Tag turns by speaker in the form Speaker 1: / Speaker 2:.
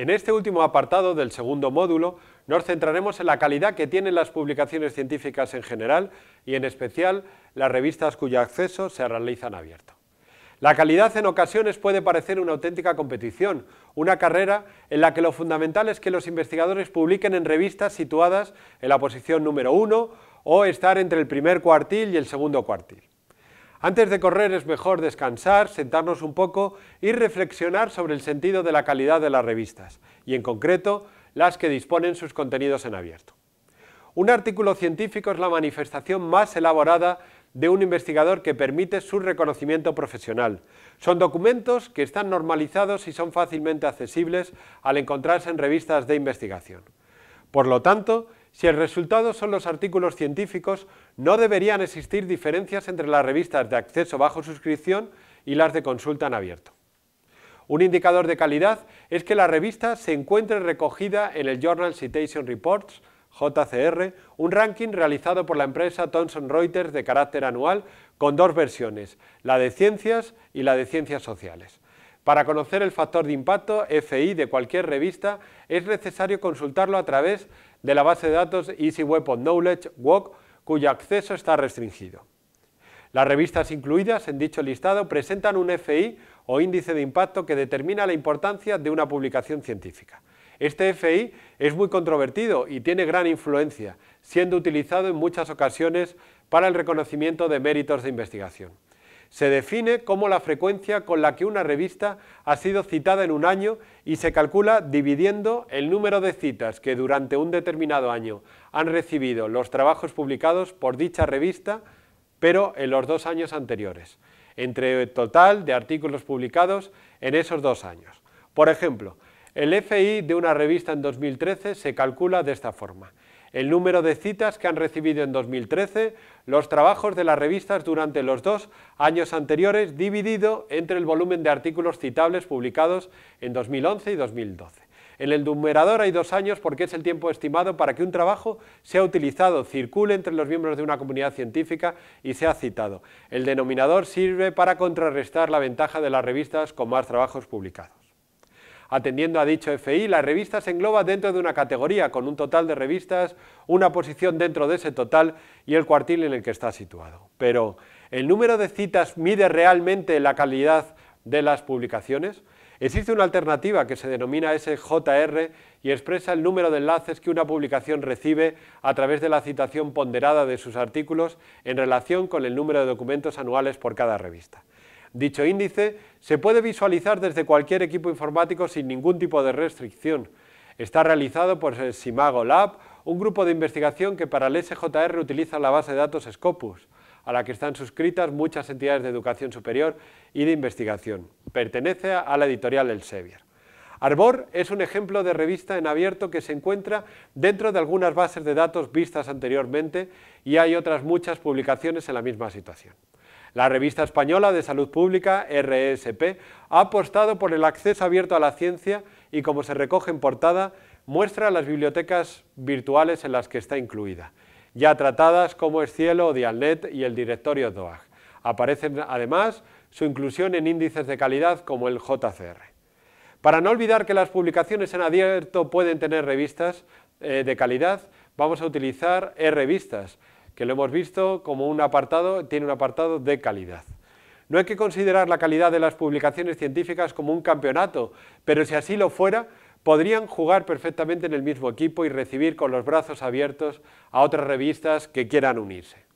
Speaker 1: En este último apartado del segundo módulo nos centraremos en la calidad que tienen las publicaciones científicas en general y en especial las revistas cuyo acceso se realiza en abierto. La calidad en ocasiones puede parecer una auténtica competición, una carrera en la que lo fundamental es que los investigadores publiquen en revistas situadas en la posición número uno o estar entre el primer cuartil y el segundo cuartil. Antes de correr es mejor descansar, sentarnos un poco y reflexionar sobre el sentido de la calidad de las revistas, y en concreto las que disponen sus contenidos en abierto. Un artículo científico es la manifestación más elaborada de un investigador que permite su reconocimiento profesional. Son documentos que están normalizados y son fácilmente accesibles al encontrarse en revistas de investigación. Por lo tanto, si el resultado son los artículos científicos, no deberían existir diferencias entre las revistas de acceso bajo suscripción y las de consulta en abierto. Un indicador de calidad es que la revista se encuentre recogida en el Journal Citation Reports, JCR, un ranking realizado por la empresa Thomson Reuters de carácter anual con dos versiones, la de ciencias y la de ciencias sociales. Para conocer el factor de impacto FI de cualquier revista es necesario consultarlo a través de la base de datos Easy of Knowledge WOC, cuyo acceso está restringido. Las revistas incluidas en dicho listado presentan un FI o índice de impacto que determina la importancia de una publicación científica. Este FI es muy controvertido y tiene gran influencia, siendo utilizado en muchas ocasiones para el reconocimiento de méritos de investigación. Se define como la frecuencia con la que una revista ha sido citada en un año y se calcula dividiendo el número de citas que durante un determinado año han recibido los trabajos publicados por dicha revista, pero en los dos años anteriores, entre el total de artículos publicados en esos dos años. Por ejemplo, el FI de una revista en 2013 se calcula de esta forma el número de citas que han recibido en 2013, los trabajos de las revistas durante los dos años anteriores, dividido entre el volumen de artículos citables publicados en 2011 y 2012. En el numerador hay dos años porque es el tiempo estimado para que un trabajo sea utilizado, circule entre los miembros de una comunidad científica y sea citado. El denominador sirve para contrarrestar la ventaja de las revistas con más trabajos publicados. Atendiendo a dicho FI, la revista se engloba dentro de una categoría con un total de revistas, una posición dentro de ese total y el cuartil en el que está situado. Pero, ¿el número de citas mide realmente la calidad de las publicaciones? Existe una alternativa que se denomina SJR y expresa el número de enlaces que una publicación recibe a través de la citación ponderada de sus artículos en relación con el número de documentos anuales por cada revista. Dicho índice se puede visualizar desde cualquier equipo informático sin ningún tipo de restricción. Está realizado por el Simago Lab, un grupo de investigación que para el SJR utiliza la base de datos Scopus, a la que están suscritas muchas entidades de educación superior y de investigación. Pertenece a la editorial Elsevier. Arbor es un ejemplo de revista en abierto que se encuentra dentro de algunas bases de datos vistas anteriormente y hay otras muchas publicaciones en la misma situación. La revista española de salud pública, RSP, ha apostado por el acceso abierto a la ciencia y, como se recoge en portada, muestra las bibliotecas virtuales en las que está incluida, ya tratadas como es Cielo, Dialnet y el directorio DOAG. Aparecen, además, su inclusión en índices de calidad como el JCR. Para no olvidar que las publicaciones en abierto pueden tener revistas eh, de calidad, vamos a utilizar e-revistas, que lo hemos visto como un apartado, tiene un apartado de calidad. No hay que considerar la calidad de las publicaciones científicas como un campeonato, pero si así lo fuera, podrían jugar perfectamente en el mismo equipo y recibir con los brazos abiertos a otras revistas que quieran unirse.